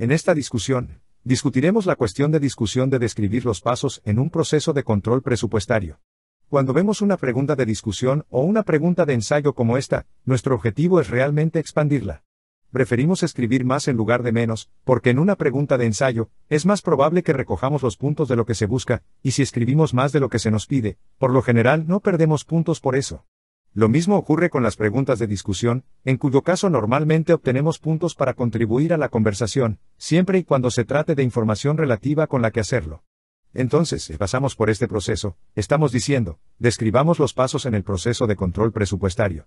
En esta discusión, discutiremos la cuestión de discusión de describir los pasos en un proceso de control presupuestario. Cuando vemos una pregunta de discusión o una pregunta de ensayo como esta, nuestro objetivo es realmente expandirla. Preferimos escribir más en lugar de menos, porque en una pregunta de ensayo, es más probable que recojamos los puntos de lo que se busca, y si escribimos más de lo que se nos pide, por lo general no perdemos puntos por eso. Lo mismo ocurre con las preguntas de discusión, en cuyo caso normalmente obtenemos puntos para contribuir a la conversación, siempre y cuando se trate de información relativa con la que hacerlo. Entonces, si pasamos por este proceso, estamos diciendo, describamos los pasos en el proceso de control presupuestario.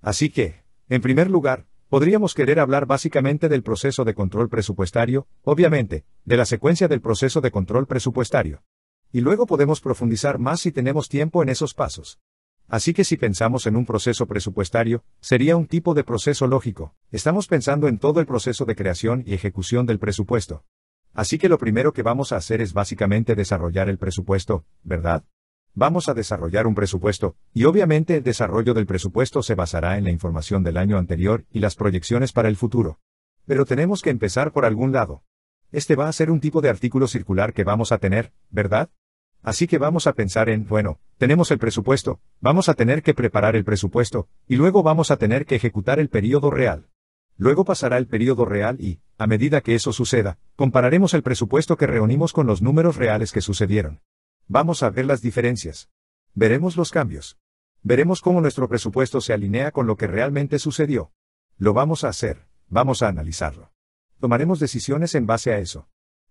Así que, en primer lugar, podríamos querer hablar básicamente del proceso de control presupuestario, obviamente, de la secuencia del proceso de control presupuestario. Y luego podemos profundizar más si tenemos tiempo en esos pasos. Así que si pensamos en un proceso presupuestario, sería un tipo de proceso lógico. Estamos pensando en todo el proceso de creación y ejecución del presupuesto. Así que lo primero que vamos a hacer es básicamente desarrollar el presupuesto, ¿verdad? Vamos a desarrollar un presupuesto, y obviamente el desarrollo del presupuesto se basará en la información del año anterior y las proyecciones para el futuro. Pero tenemos que empezar por algún lado. Este va a ser un tipo de artículo circular que vamos a tener, ¿verdad? Así que vamos a pensar en, bueno, tenemos el presupuesto, vamos a tener que preparar el presupuesto, y luego vamos a tener que ejecutar el periodo real. Luego pasará el periodo real y, a medida que eso suceda, compararemos el presupuesto que reunimos con los números reales que sucedieron. Vamos a ver las diferencias. Veremos los cambios. Veremos cómo nuestro presupuesto se alinea con lo que realmente sucedió. Lo vamos a hacer, vamos a analizarlo. Tomaremos decisiones en base a eso.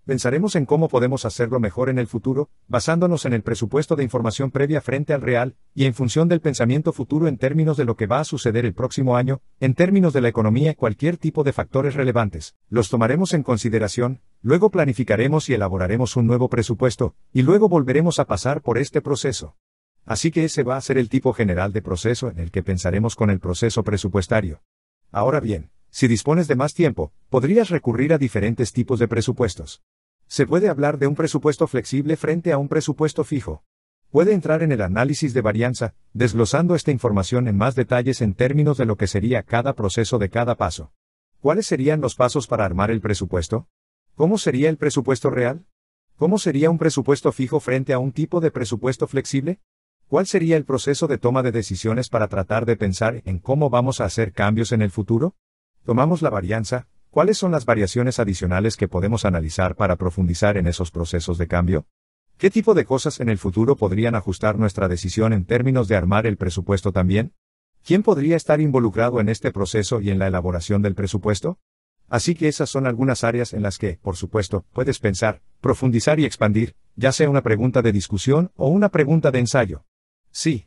Pensaremos en cómo podemos hacerlo mejor en el futuro, basándonos en el presupuesto de información previa frente al real, y en función del pensamiento futuro en términos de lo que va a suceder el próximo año, en términos de la economía y cualquier tipo de factores relevantes. Los tomaremos en consideración, luego planificaremos y elaboraremos un nuevo presupuesto, y luego volveremos a pasar por este proceso. Así que ese va a ser el tipo general de proceso en el que pensaremos con el proceso presupuestario. Ahora bien, si dispones de más tiempo, podrías recurrir a diferentes tipos de presupuestos. Se puede hablar de un presupuesto flexible frente a un presupuesto fijo. Puede entrar en el análisis de varianza, desglosando esta información en más detalles en términos de lo que sería cada proceso de cada paso. ¿Cuáles serían los pasos para armar el presupuesto? ¿Cómo sería el presupuesto real? ¿Cómo sería un presupuesto fijo frente a un tipo de presupuesto flexible? ¿Cuál sería el proceso de toma de decisiones para tratar de pensar en cómo vamos a hacer cambios en el futuro? Tomamos la varianza, ¿Cuáles son las variaciones adicionales que podemos analizar para profundizar en esos procesos de cambio? ¿Qué tipo de cosas en el futuro podrían ajustar nuestra decisión en términos de armar el presupuesto también? ¿Quién podría estar involucrado en este proceso y en la elaboración del presupuesto? Así que esas son algunas áreas en las que, por supuesto, puedes pensar, profundizar y expandir, ya sea una pregunta de discusión o una pregunta de ensayo. Sí,